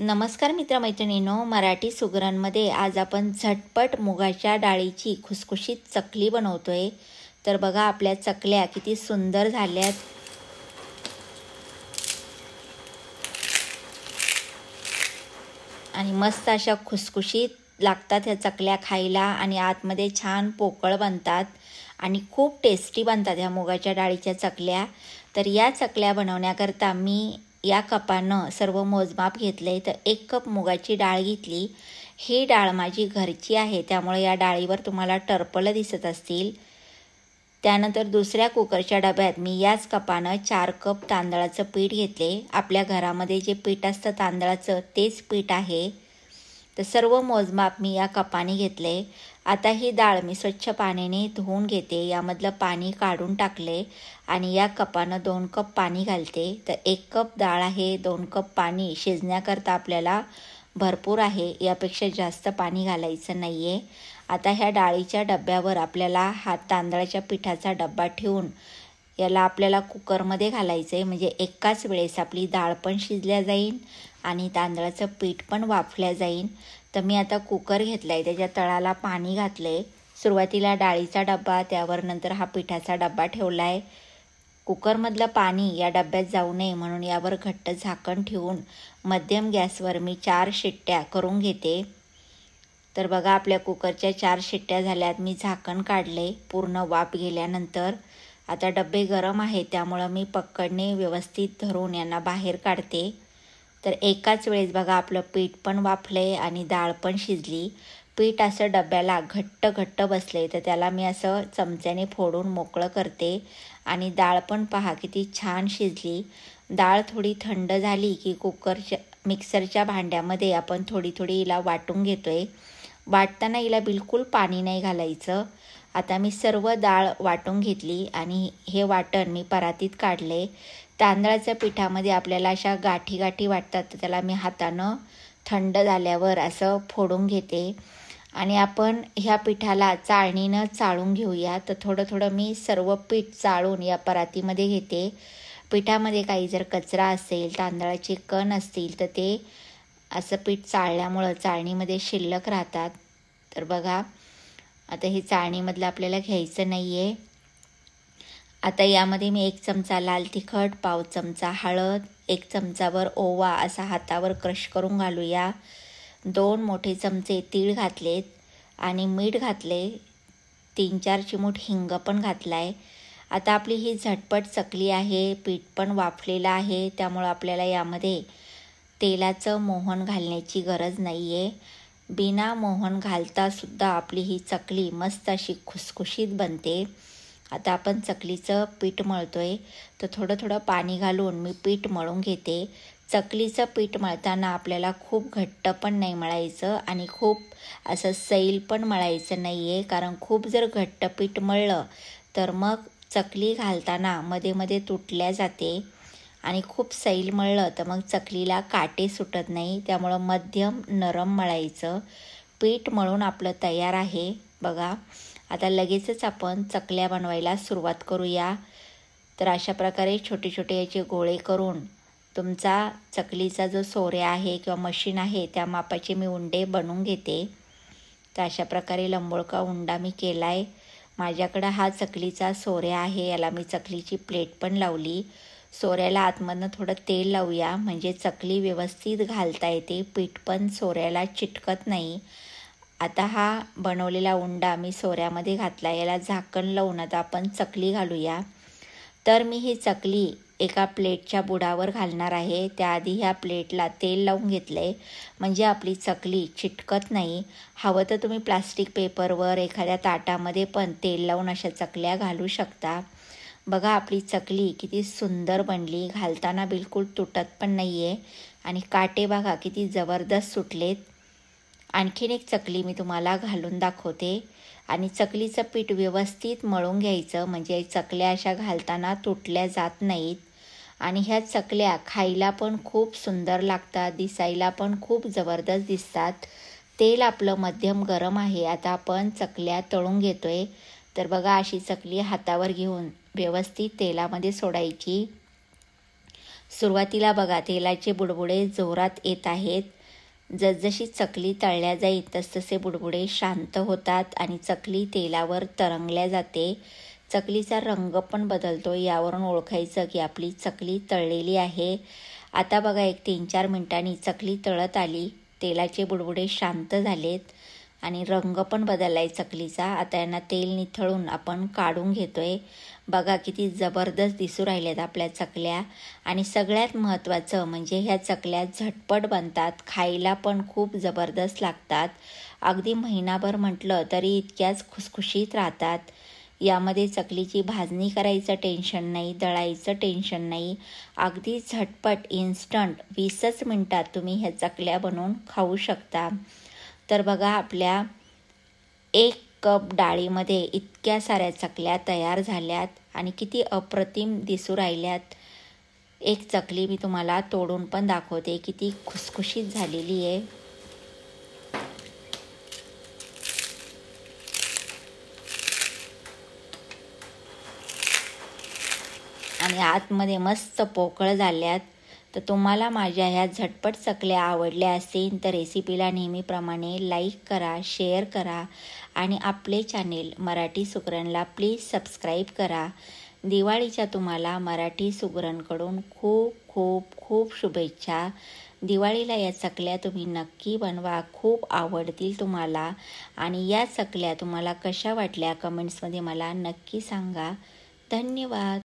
नमस्कार मित्रमैत्रिणीनो मराठी सुगरांमध्ये आज आपण झटपट मुगाच्या डाळीची खुसखुशीत चकली बनवतो आहे तर बघा आपल्या चकल्या किती सुंदर झाल्यात आणि मस्त अशा खुसखुशीत लागतात ह्या चकल्या खायला आणि आतमध्ये छान पोकळ बनतात आणि खूप टेस्टी बनतात ह्या मुगाच्या डाळीच्या चकल्या तर या चकल्या बनवण्याकरता मी या कपानं सर्व मोजमाप घेतले तर एक कप मुगाची डाळ घेतली ही डाळ माझी घरची आहे त्यामुळे या डाळीवर तुम्हाला टर्पलं दिसत असतील त्यानंतर दुसऱ्या कुकरच्या डब्यात मी याच कपानं चार कप तांदळाचं पीठ घेतले आपल्या घरामध्ये जे पीठ असतं तांदळाचं तेच पीठ आहे तर सर्व मोजमाप मी या कपाने घेतले आता ही डाळ मी स्वच्छ पाण्याने धुवून घेते यामधलं पाणी काढून टाकले आणि या कपानं दोन कप पाणी घालते तर एक कप डाळ आहे दोन कप पाणी शिजण्याकरता आपल्याला भरपूर आहे यापेक्षा जास्त पाणी घालायचं नाही आहे आता ह्या डाळीच्या डब्यावर आपल्याला हा तांदळाच्या पिठाचा डब्बा ठेवून याला आपल्याला कुकरमध्ये घालायचं आहे म्हणजे एकाच वेळेस आपली डाळ पण शिजल्या जाईल आणि तांदळाचं पीठ पण वाफल्या जाईल तर मी आता कुकर घेतला आहे त्याच्या तळाला पाणी घातलं आहे सुरुवातीला डाळीचा डब्बा त्यावर नंतर हा पिठाचा डब्बा ठेवला आहे कुकरमधलं पाणी या डब्यात जाऊ नये म्हणून यावर घट्ट झाकण ठेवून मध्यम गॅसवर मी चार शिट्ट्या करून घेते तर बघा आपल्या कुकरच्या चार शिट्ट्या झाल्यात मी झाकण काढले पूर्ण वाफ गेल्यानंतर आता डबे गरम आहे त्यामुळं मी पकडणे व्यवस्थित धरून यांना बाहेर काढते तर एकाच वेळेस बघा आपलं पीठ पण आहे आणि डाळ पण शिजली पीठ असं डब्याला घट्ट घट्ट बसले तर त्याला मी असं चमच्याने फोडून मोकळं करते आणि डाळ पण पहा किती छान शिजली डाळ थोडी थंड झाली की कुकरच्या मिक्सरच्या भांड्यामध्ये आपण थोडी थोडी हिला वाटून घेतो आहे वाटताना हिला बिलकुल पाणी नाही घालायचं आता मी सर्व डाळ वाटून घेतली आणि हे वाटण मी परातीत काढले तांदळाच्या पिठामध्ये आपल्याला अशा गाठी गाठी वाटतात तर त्याला मी हातानं थंड झाल्यावर असं फोडून घेते आणि आपण ह्या पिठाला चाळणीनं चाळून घेऊया तर थोडं थोडं मी सर्व पीठ चाळून या परातीमध्ये घेते पिठामध्ये काही जर कचरा असेल तांदळाचे कण असतील तर ते असं पीठ चाळल्यामुळं चाळणीमध्ये शिल्लक राहतात तर बघा आता हे चाळणीमधलं आपल्याला घ्यायचं नाही आहे आता यामध्ये मी एक चमचा लाल तिखट पाव चमचा हळद एक चमचावर ओवा असा हातावर क्रश करून घालूया दोन मोठे चमचे तीळ घातलेत आणि मीठ घातले तीन चार चिमूट हिंग पण घातला आहे आता आपली ही झटपट चकली आहे पीठ पण वाफलेलं आहे त्यामुळं आपल्याला यामध्ये तेलाचं मोहन घालण्याची गरज नाही आहे बिना मोहन घालतासुद्धा आपली ही चकली मस्त अशी खुसखुशीत बनते आता आपण चकलीचं पीठ मळतोय तर थोडं थोडं पाणी घालून मी पीठ मळून घेते चकलीचं पीठ मळताना आपल्याला खूप घट्ट पण नाही मळायचं आणि खूप असं सैल पण मळायचं नाही आहे कारण खूप जर घट्ट पीठ मळलं तर मग चकली घालताना मध्ये मध्ये तुटल्या जाते आणि खूप सैल मळलं तर मग चकलीला काटे सुटत नाही त्यामुळं मध्यम नरम मळायचं पीठ मळून आपलं तयार आहे बघा आता लगेचच आपण चकल्या बनवायला सुरुवात करूया तर अशा प्रकारे छोटे छोटे याचे गोळे करून तुमचा चकलीचा जो सोऱ्या आहे किंवा मशीन आहे त्या मापाचे मी उंडे बनवून घेते तर अशा प्रकारे लंबोळका उंडा मी केला आहे माझ्याकडं हा चकलीचा सोऱ्या आहे याला मी चकलीची प्लेट पण लावली सोऱ्याला आतमधनं थोडं तेल लावूया म्हणजे चकली व्यवस्थित घालता येते पीठ पण सोऱ्याला चिटकत नाही आता हा बनवलेला उंडा मी सोऱ्यामध्ये घातला याला झाकण लावून आता आपण चकली घालूया तर मी ही चकली एका प्लेटच्या बुडावर घालणार आहे त्याआधी ह्या प्लेटला तेल लावून घेतलं आहे म्हणजे आपली चकली चिटकत नाही हवं तर तुम्ही प्लास्टिक पेपरवर एखाद्या ताटामध्ये पण तेल लावून अशा चकल्या घालू शकता बघा आपली चकली किती सुंदर बनली घालताना बिलकुल तुटत पण नाही आहे आणि काटे बघा किती जबरदस्त सुटलेत आणखीन एक चकली मी तुम्हाला घालून दाखवते आणि चकलीचं पीठ व्यवस्थित मळून घ्यायचं म्हणजे चकल्या अशा घालताना तुटल्या जात नाहीत आणि ह्या चकल्या खायला पण खूप सुंदर लागतात दिसायला पण खूप जबरदस्त दिसतात तेल आपलं मध्यम गरम आहे आता आपण चकल्या तळून घेतोय तर बघा अशी चकली हातावर घेऊन व्यवस्थित तेलामध्ये सोडायची सुरुवातीला बघा तेलाचे बुडबुडे जोरात येत आहेत जसजशी चकली तळल्या जाईल तसतसे बुडबुडे शांत होतात आणि चकली तेलावर तरंगल्या जाते चकलीचा रंग पण बदलतो यावरून ओळखायचं की आपली चकली तळलेली आहे आता बघा एक तीन चार मिनटांनी चकली तळत आली तेलाचे बुडबुडे शांत झालेत आणि रंग पण बदलला आहे चकलीचा आता यांना तेल निथळून आपण काढून घेतोय बघा किती जबरदस्त दिसू राहिल्यात आपल्या चकल्या आणि सगळ्यात महत्त्वाचं म्हणजे ह्या चकल्या झटपट बनतात खायला पण खूप जबरदस्त लागतात अगदी महिनाभर म्हटलं तरी इतक्याच खुसखुशीत राहतात यामध्ये चकलीची भाजणी करायचं टेन्शन नाही दळायचं टेन्शन नाही अगदी झटपट इन्स्टंट वीसच मिनटात तुम्ही ह्या चकल्या बनवून खाऊ शकता तर बघा आपल्या एक कप डाळीमध्ये इतक्या साऱ्या चकल्या तयार झाल्यात आणि किती अप्रतिम दिसू राहिल्यात एक चकली मी तुम्हाला तोडून पण दाखवते किती खुसखुशीत झालेली आहे आणि आतमध्ये मस्त पोकळ झाल्यात तर तुम्हाला माझ्या ह्या झटपट चकल्या आवडल्या असेल तर रेसिपीला नेहमीप्रमाणे लाईक करा शेअर करा आणि आपले चॅनेल मराठी सुगरणला प्लीज सबस्क्राईब करा दिवाळीच्या तुम्हाला मराठी सुगरणकडून खूप खूप खूप शुभेच्छा दिवाळीला या चकल्या तुम्ही नक्की बनवा खूप आवडतील तुम्हाला आणि या चकल्या तुम्हाला कशा वाटल्या कमेंट्समध्ये मला नक्की सांगा धन्यवाद